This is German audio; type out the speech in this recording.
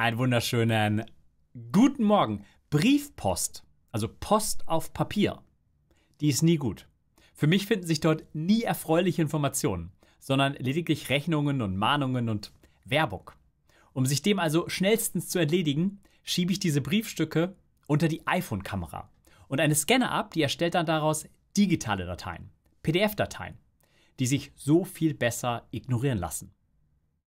Einen wunderschönen guten Morgen. Briefpost, also Post auf Papier, die ist nie gut. Für mich finden sich dort nie erfreuliche Informationen, sondern lediglich Rechnungen und Mahnungen und Werbung. Um sich dem also schnellstens zu entledigen, schiebe ich diese Briefstücke unter die iPhone-Kamera. Und eine Scanner-App, die erstellt dann daraus digitale Dateien, PDF-Dateien, die sich so viel besser ignorieren lassen.